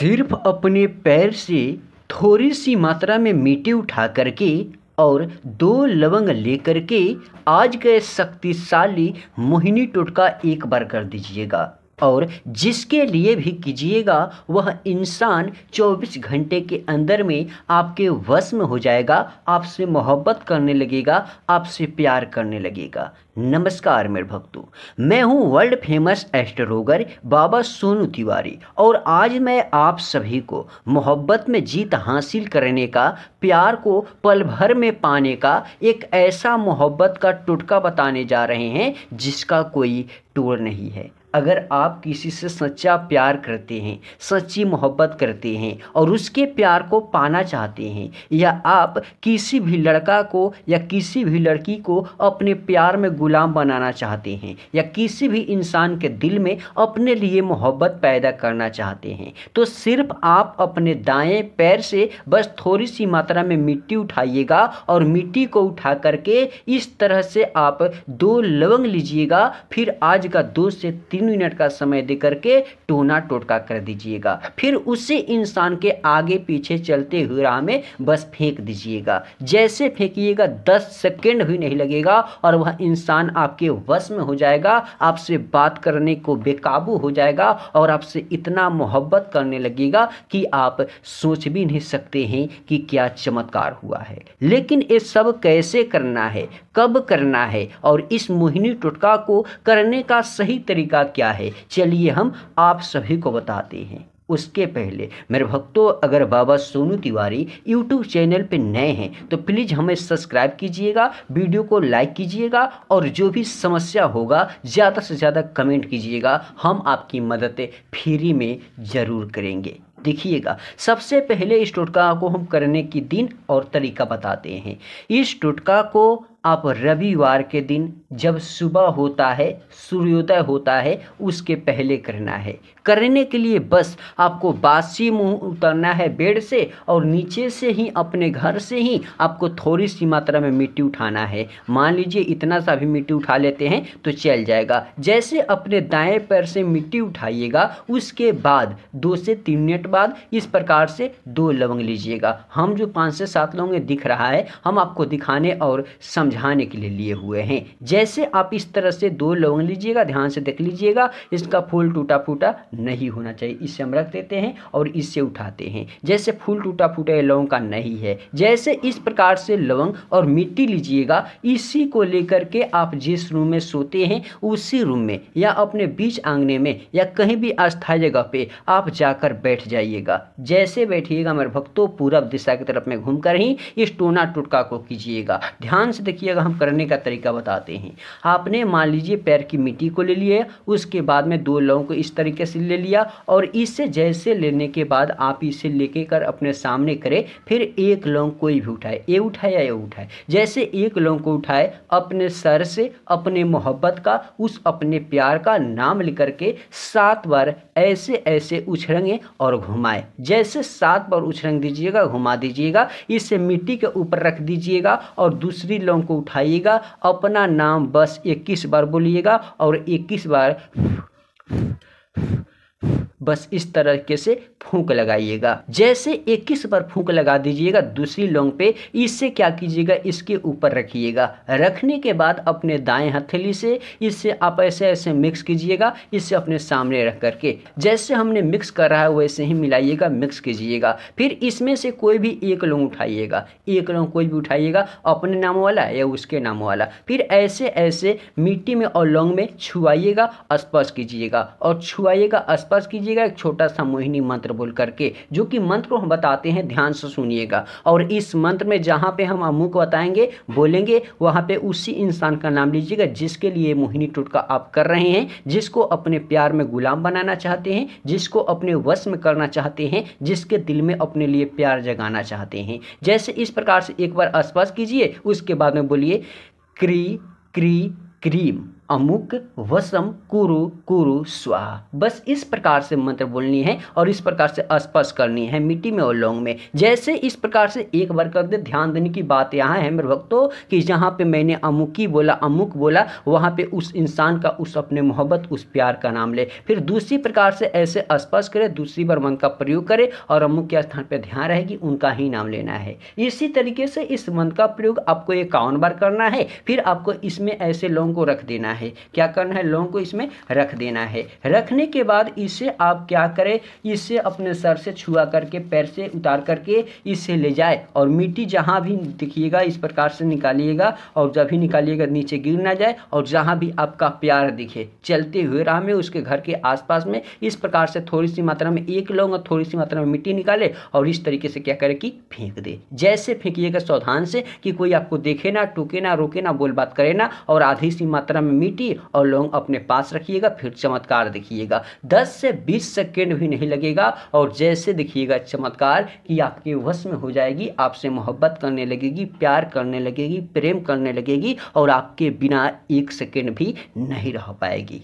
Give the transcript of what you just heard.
सिर्फ अपने पैर से थोड़ी सी मात्रा में मिट्टी उठा करके और दो लवंग लेकर के आज के शक्तिशाली मोहिनी टोटका एक बार कर दीजिएगा और जिसके लिए भी कीजिएगा वह इंसान 24 घंटे के अंदर में आपके वश में हो जाएगा आपसे मोहब्बत करने लगेगा आपसे प्यार करने लगेगा नमस्कार मेरे भक्तों मैं हूं world famous astrologer Baba Sonu Tiwari और आज मैं आप सभी को मोहब्बत में जीत हासिल करने का प्यार को पल भर में पाने का एक ऐसा मोहब्बत का टुटका बताने जा रहे हैं जिसका कोई टूर नहीं है अगर आप किसी से सच्चा प्यार करते हैं सच्ची मोहब्बत करते हैं और उसके प्यार को पाना चाहते हैं या आप किसी भी लड़का को या किसी भी लड़की को अपने प्यार में ग़ुलाम बनाना चाहते हैं या किसी भी इंसान के दिल में अपने लिए मोहब्बत पैदा करना चाहते हैं तो सिर्फ आप अपने दाएं पैर से बस थोड़ी सी मात्रा में मिट्टी उठाइएगा और मिट्टी को उठा करके इस तरह से आप दो लवंग लीजिएगा फिर आज का दो से तीन तीन मिनट का समय दे करके टोना टोटका कर दीजिएगा फिर उसे इंसान के आगे पीछे चलते हुए राह में बस फेंक दीजिएगा जैसे फेंकिएगा दस सेकेंड भी नहीं लगेगा और वह इंसान आपके वश में हो जाएगा आपसे बात करने को बेकाबू हो जाएगा और आपसे इतना मोहब्बत करने लगेगा कि आप सोच भी नहीं सकते हैं कि क्या चमत्कार हुआ है लेकिन ये सब कैसे करना है कब करना है और इस मोहिनी टोटका को करने का सही तरीका क्या है चलिए हम आप सभी को बताते हैं उसके पहले मेरे भक्तों अगर बाबा सोनू तिवारी यूट्यूब चैनल पे नए हैं तो प्लीज़ हमें सब्सक्राइब कीजिएगा वीडियो को लाइक कीजिएगा और जो भी समस्या होगा ज़्यादा से ज़्यादा कमेंट कीजिएगा हम आपकी मदद फ्री में ज़रूर करेंगे देखिएगा सबसे पहले इस टोटका को हम करने की दिन और तरीका बताते हैं इस टोटका को आप रविवार के दिन जब सुबह होता है सूर्योदय होता है उसके पहले करना है करने के लिए बस आपको बासी मुंह उतरना है बेड से और नीचे से ही अपने घर से ही आपको थोड़ी सी मात्रा में मिट्टी उठाना है मान लीजिए इतना सा भी मिट्टी उठा लेते हैं तो चल जाएगा जैसे अपने दाएं पैर से मिट्टी उठाइएगा उसके बाद दो से तीन मिनट बाद इस प्रकार से दो लवंग लीजिएगा हम जो पाँच से सात लवंग दिख रहा है हम आपको दिखाने और सम समझाने के लिए लिए हुए हैं जैसे आप इस तरह से दो लौंग लीजिएगा ध्यान से देख लीजिएगा इसका फूल टूटा फूटा नहीं होना चाहिए इसे हम रख देते हैं और इससे उठाते हैं जैसे फूल टूटा फूटा ये लौंग का नहीं है जैसे इस प्रकार से लवंग और मिट्टी लीजिएगा इसी को लेकर के आप जिस रूम में सोते हैं उसी रूम में या अपने बीच आंगने में या कहीं भी अस्थायी जगह पे आप जाकर बैठ जाइएगा जैसे बैठिएगा मेरे भक्तों पूरब दिशा की तरफ में घूमकर ही इस टोना टुटका को कीजिएगा ध्यान से देखिए देखिएगा हम करने का तरीका बताते हैं आपने मान लीजिए पैर की मिट्टी को ले लिया उसके बाद में दो लौंग को इस तरीके से ले लिया और इसे जैसे लेने के बाद आप इसे लेके कर अपने सामने करें फिर एक लौंग कोई भी उठाए ये उठाए या ये उठाए जैसे एक लौंग को उठाए अपने सर से अपने मोहब्बत का उस अपने प्यार का नाम लेकर करके सात बार ऐसे ऐसे उछरेंगे और घुमाए जैसे सात बार उछरंग दीजिएगा घुमा दीजिएगा इसे मिट्टी के ऊपर रख दीजिएगा और दूसरी लौंग को उठाइएगा अपना नाम बस इक्कीस बार बोलिएगा और इक्कीस बार बस इस तरीके से फूंक लगाइएगा जैसे इक्कीस बार फूंक लगा दीजिएगा दूसरी लोंग पे इससे क्या कीजिएगा इसके ऊपर रखिएगा रखने के बाद अपने दाएं हथेली से इससे आप ऐसे ऐसे मिक्स कीजिएगा इससे अपने सामने रख करके जैसे हमने मिक्स कर रहा है वैसे ही मिलाइएगा मिक्स कीजिएगा फिर इसमें से कोई भी एक लोंग उठाइएगा एक लोंग कोई भी उठाइएगा अपने नाम वाला या उसके नाम वाला फिर ऐसे ऐसे मिट्टी में और लौंग में छुआइएगा स्पर्श कीजिएगा और छुआइएगा स्पर्श कीजिएगा कीजिएगा एक छोटा सा मोहिनी मंत्र बोल करके जो कि मंत्र को हम बताते हैं ध्यान से सुनिएगा और इस मंत्र में जहाँ पे हम अमुक बताएंगे बोलेंगे वहाँ पे उसी इंसान का नाम लीजिएगा जिसके लिए मोहिनी टोटका आप कर रहे हैं जिसको अपने प्यार में गुलाम बनाना चाहते हैं जिसको अपने वश में करना चाहते हैं जिसके दिल में अपने लिए प्यार जगाना चाहते हैं जैसे इस प्रकार से एक बार स्पर्श कीजिए उसके बाद में बोलिए क्री क्री क्रीम अमुक वसम कुरु कुरु स्वा बस इस प्रकार से मंत्र बोलनी है और इस प्रकार से स्पर्श करनी है मिट्टी में और लौंग में जैसे इस प्रकार से एक बार कर दे ध्यान देने की बात यहाँ है मेरे भक्तों कि जहाँ पे मैंने अमुकी बोला अमुक बोला वहाँ पे उस इंसान का उस अपने मोहब्बत उस प्यार का नाम ले फिर दूसरी प्रकार से ऐसे स्पर्श करे दूसरी बार मंत्र का प्रयोग करे और अमुक के स्थान पर ध्यान रहेगी उनका ही नाम लेना है इसी तरीके से इस मंत्र का प्रयोग आपको एकावन बार करना है फिर आपको इसमें ऐसे लौंग को रख देना है है क्या करना है लौंग को इसमें रख देना है रखने के बाद इसे आप क्या करें इसे अपने सर से छुआ करके पैर से उतार करके इसे ले जाए और मिट्टी जहाँ भी दिखिएगा इस प्रकार से निकालिएगा और जब भी निकालिएगा नीचे गिर ना जाए और जहाँ भी आपका प्यार दिखे चलते हुए राह में उसके घर के आसपास में इस प्रकार से थोड़ी सी मात्रा में एक लौंग और थोड़ी सी मात्रा में मिट्टी निकाले और इस तरीके से क्या करे कि फेंक दे जैसे फेंकिएगा सावधान से कि कोई आपको देखे ना टूके ना रोके ना बोल बात करे ना और आधी सी मात्रा में क्वालिटी और लौंग अपने पास रखिएगा फिर चमत्कार देखिएगा दस से बीस सेकेंड भी नहीं लगेगा और जैसे देखिएगा चमत्कार कि आपके वश में हो जाएगी आपसे मोहब्बत करने लगेगी प्यार करने लगेगी प्रेम करने लगेगी और आपके बिना एक सेकेंड भी नहीं रह पाएगी